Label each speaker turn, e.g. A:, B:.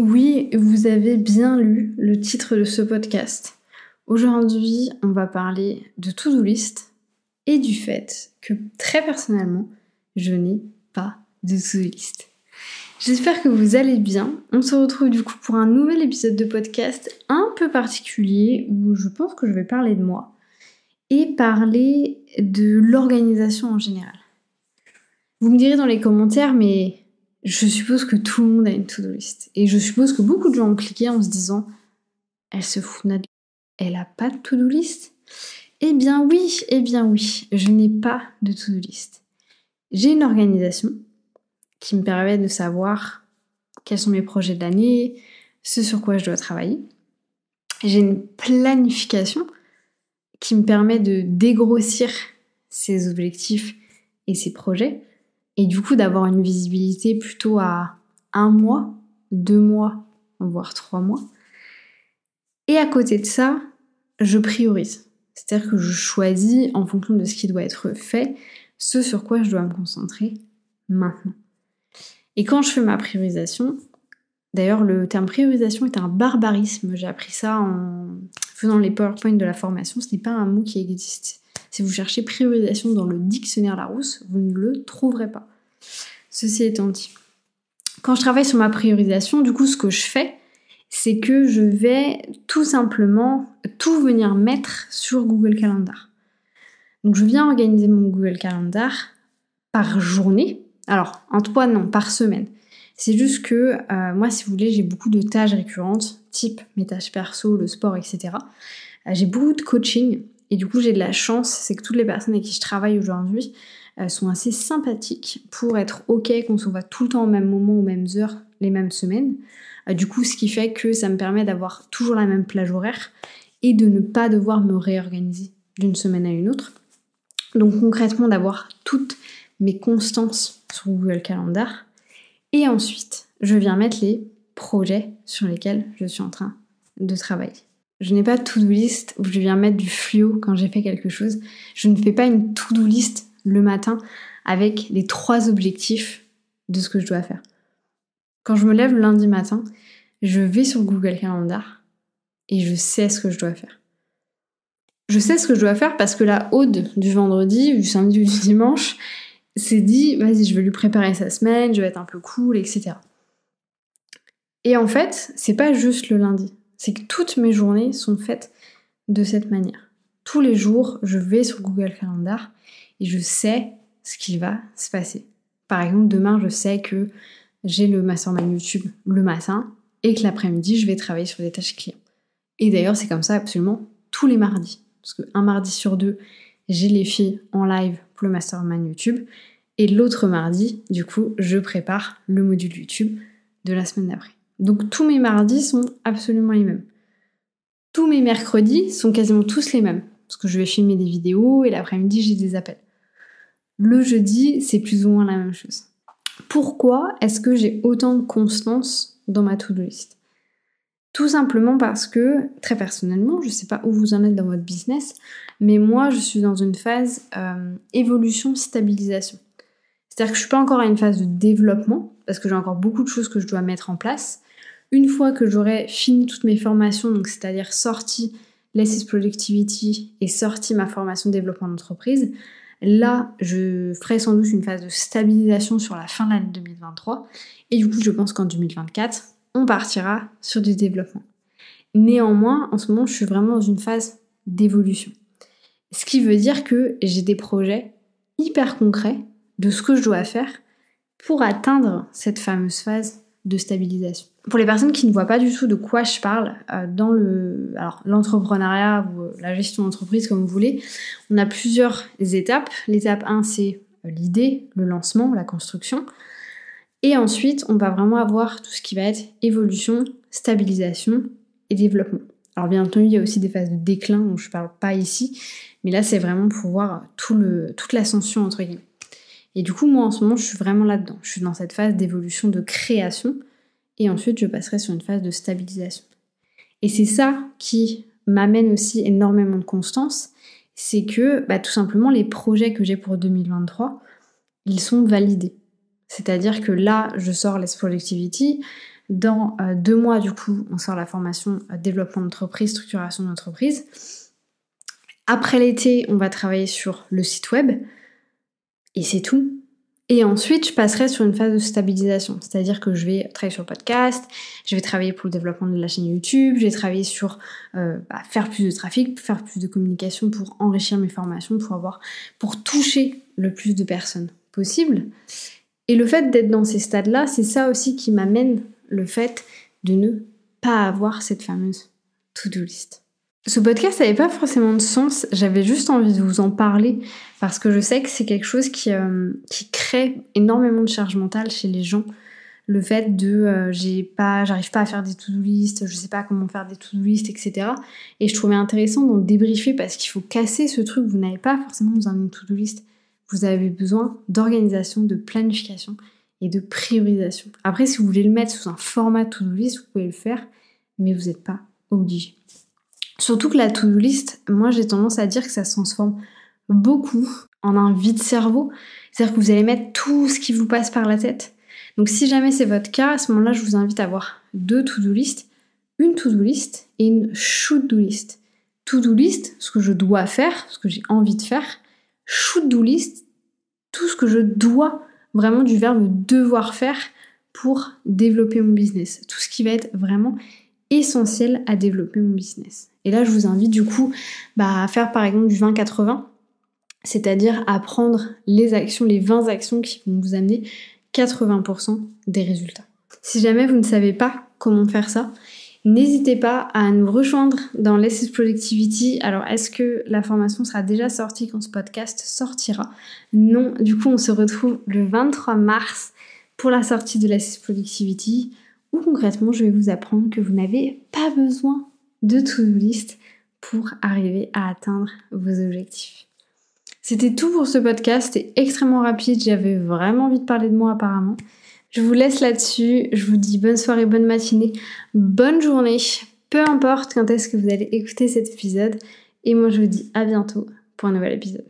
A: Oui, vous avez bien lu le titre de ce podcast. Aujourd'hui, on va parler de to-do list et du fait que très personnellement, je n'ai pas de to-do list. J'espère que vous allez bien. On se retrouve du coup pour un nouvel épisode de podcast un peu particulier où je pense que je vais parler de moi et parler de l'organisation en général. Vous me direz dans les commentaires, mais je suppose que tout le monde a une to-do list. Et je suppose que beaucoup de gens ont cliqué en se disant Elle se fout de Elle a pas de to-do list Eh bien oui, eh bien oui, je n'ai pas de to-do list. J'ai une organisation qui me permet de savoir quels sont mes projets d'année, ce sur quoi je dois travailler. J'ai une planification qui me permet de dégrossir ses objectifs et ses projets et du coup, d'avoir une visibilité plutôt à un mois, deux mois, voire trois mois. Et à côté de ça, je priorise. C'est-à-dire que je choisis en fonction de ce qui doit être fait, ce sur quoi je dois me concentrer maintenant. Et quand je fais ma priorisation, d'ailleurs le terme priorisation est un barbarisme, j'ai appris ça en faisant les powerpoints de la formation, ce n'est pas un mot qui existe. Si vous cherchez priorisation dans le dictionnaire Larousse, vous ne le trouverez pas. Ceci étant dit, quand je travaille sur ma priorisation, du coup, ce que je fais, c'est que je vais tout simplement tout venir mettre sur Google Calendar. Donc je viens organiser mon Google Calendar par journée. Alors, en toi, non, par semaine. C'est juste que euh, moi, si vous voulez, j'ai beaucoup de tâches récurrentes, type mes tâches perso, le sport, etc. Euh, j'ai beaucoup de coaching et du coup, j'ai de la chance, c'est que toutes les personnes avec qui je travaille aujourd'hui euh, sont assez sympathiques pour être OK qu'on se voit tout le temps au même moment, aux mêmes heures, les mêmes semaines. Euh, du coup, ce qui fait que ça me permet d'avoir toujours la même plage horaire et de ne pas devoir me réorganiser d'une semaine à une autre. Donc concrètement, d'avoir toutes mes constances sur Google Calendar. Et ensuite, je viens mettre les projets sur lesquels je suis en train de travailler. Je n'ai pas de to-do list où je viens mettre du fluo quand j'ai fait quelque chose. Je ne fais pas une to-do list le matin avec les trois objectifs de ce que je dois faire. Quand je me lève le lundi matin, je vais sur Google Calendar et je sais ce que je dois faire. Je sais ce que je dois faire parce que la Aude du vendredi, du samedi ou du dimanche c'est dit vas-y, je vais lui préparer sa semaine, je vais être un peu cool, etc. Et en fait, c'est pas juste le lundi c'est que toutes mes journées sont faites de cette manière. Tous les jours, je vais sur Google Calendar et je sais ce qu'il va se passer. Par exemple, demain, je sais que j'ai le mastermind YouTube le matin et que l'après-midi, je vais travailler sur des tâches clients. Et d'ailleurs, c'est comme ça absolument tous les mardis. Parce qu'un mardi sur deux, j'ai les filles en live pour le mastermind YouTube. Et l'autre mardi, du coup, je prépare le module YouTube de la semaine d'après. Donc tous mes mardis sont absolument les mêmes. Tous mes mercredis sont quasiment tous les mêmes, parce que je vais filmer des vidéos et l'après-midi j'ai des appels. Le jeudi, c'est plus ou moins la même chose. Pourquoi est-ce que j'ai autant de constance dans ma to-do list Tout simplement parce que, très personnellement, je ne sais pas où vous en êtes dans votre business, mais moi je suis dans une phase euh, évolution-stabilisation. C'est-à-dire que je suis pas encore à une phase de développement, parce que j'ai encore beaucoup de choses que je dois mettre en place. Une fois que j'aurai fini toutes mes formations, donc c'est-à-dire sorti l'Assist Productivity et sorti ma formation de développement d'entreprise, là, je ferai sans doute une phase de stabilisation sur la fin de l'année 2023. Et du coup, je pense qu'en 2024, on partira sur du développement. Néanmoins, en ce moment, je suis vraiment dans une phase d'évolution. Ce qui veut dire que j'ai des projets hyper concrets de ce que je dois faire pour atteindre cette fameuse phase de stabilisation. Pour les personnes qui ne voient pas du tout de quoi je parle, euh, dans le, l'entrepreneuriat ou euh, la gestion d'entreprise, comme vous voulez, on a plusieurs étapes. L'étape 1, c'est euh, l'idée, le lancement, la construction. Et ensuite, on va vraiment avoir tout ce qui va être évolution, stabilisation et développement. Alors bien entendu, il y a aussi des phases de déclin dont je ne parle pas ici, mais là c'est vraiment pour voir toute l'ascension entre guillemets. Et du coup, moi en ce moment, je suis vraiment là-dedans. Je suis dans cette phase d'évolution, de création, et ensuite je passerai sur une phase de stabilisation. Et c'est ça qui m'amène aussi énormément de constance, c'est que bah, tout simplement les projets que j'ai pour 2023, ils sont validés. C'est-à-dire que là, je sors les Productivity. Dans euh, deux mois, du coup, on sort la formation euh, développement d'entreprise, structuration d'entreprise. Après l'été, on va travailler sur le site web. Et c'est tout. Et ensuite, je passerai sur une phase de stabilisation, c'est-à-dire que je vais travailler sur le podcast, je vais travailler pour le développement de la chaîne YouTube, je vais travailler sur euh, bah, faire plus de trafic, faire plus de communication pour enrichir mes formations, pour avoir, pour toucher le plus de personnes possible. Et le fait d'être dans ces stades-là, c'est ça aussi qui m'amène le fait de ne pas avoir cette fameuse to-do list. Ce podcast n'avait pas forcément de sens, j'avais juste envie de vous en parler parce que je sais que c'est quelque chose qui, euh, crée énormément de charge mentale chez les gens. Le fait de euh, j'ai pas, j'arrive pas à faire des to-do list, je sais pas comment faire des to-do list, etc. Et je trouvais intéressant d'en débriefer parce qu'il faut casser ce truc, vous n'avez pas forcément besoin d'une to-do list, vous avez besoin d'organisation, de planification et de priorisation. Après, si vous voulez le mettre sous un format to-do list, vous pouvez le faire, mais vous n'êtes pas obligé. Surtout que la to-do list, moi j'ai tendance à dire que ça se transforme beaucoup en un vide cerveau. C'est-à-dire que vous allez mettre tout ce qui vous passe par la tête. Donc si jamais c'est votre cas, à ce moment-là, je vous invite à avoir deux to-do list, une to-do list et une should-do list. To-do list, ce que je dois faire, ce que j'ai envie de faire. Should-do list, tout ce que je dois, vraiment du verbe devoir faire pour développer mon business. Tout ce qui va être vraiment essentiel à développer mon business. Et là, je vous invite du coup bah, à faire par exemple du 20-80, c'est-à-dire à prendre les actions, les 20 actions qui vont vous amener 80% des résultats. Si jamais vous ne savez pas comment faire ça, n'hésitez pas à nous rejoindre dans l'Assist Productivity. Alors, est-ce que la formation sera déjà sortie quand ce podcast sortira Non, du coup, on se retrouve le 23 mars pour la sortie de l'Assist Productivity. Ou concrètement, je vais vous apprendre que vous n'avez pas besoin de to-do list pour arriver à atteindre vos objectifs. C'était tout pour ce podcast, c'était extrêmement rapide, j'avais vraiment envie de parler de moi apparemment. Je vous laisse là-dessus, je vous dis bonne soirée, bonne matinée, bonne journée, peu importe quand est-ce que vous allez écouter cet épisode, et moi je vous dis à bientôt pour un nouvel épisode.